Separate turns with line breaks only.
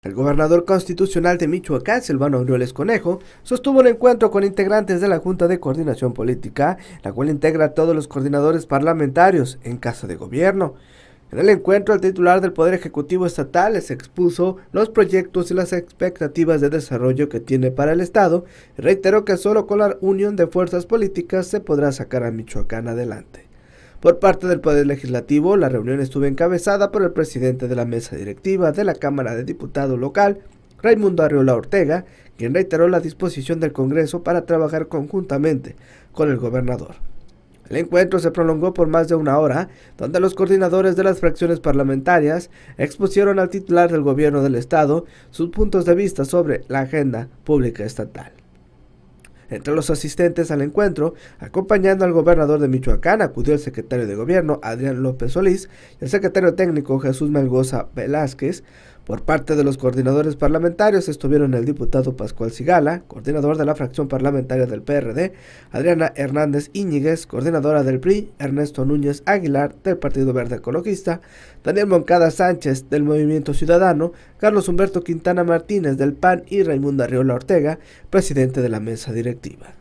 El gobernador constitucional de Michoacán, Silvano Aureoles Conejo, sostuvo un encuentro con integrantes de la Junta de Coordinación Política, la cual integra a todos los coordinadores parlamentarios en casa de gobierno. En el encuentro, el titular del Poder Ejecutivo Estatal les expuso los proyectos y las expectativas de desarrollo que tiene para el Estado y reiteró que solo con la unión de fuerzas políticas se podrá sacar a Michoacán adelante. Por parte del Poder Legislativo, la reunión estuvo encabezada por el presidente de la mesa directiva de la Cámara de Diputados local, Raimundo Arriola Ortega, quien reiteró la disposición del Congreso para trabajar conjuntamente con el gobernador. El encuentro se prolongó por más de una hora, donde los coordinadores de las fracciones parlamentarias expusieron al titular del gobierno del Estado sus puntos de vista sobre la agenda pública estatal. Entre los asistentes al encuentro, acompañando al gobernador de Michoacán, acudió el secretario de gobierno Adrián López Solís y el secretario técnico Jesús Melgoza Velázquez, por parte de los coordinadores parlamentarios estuvieron el diputado Pascual Sigala, coordinador de la fracción parlamentaria del PRD, Adriana Hernández Íñiguez, coordinadora del PRI, Ernesto Núñez Aguilar, del Partido Verde Ecologista, Daniel Moncada Sánchez, del Movimiento Ciudadano, Carlos Humberto Quintana Martínez, del PAN y Raimundo Arriola Ortega, presidente de la mesa directiva.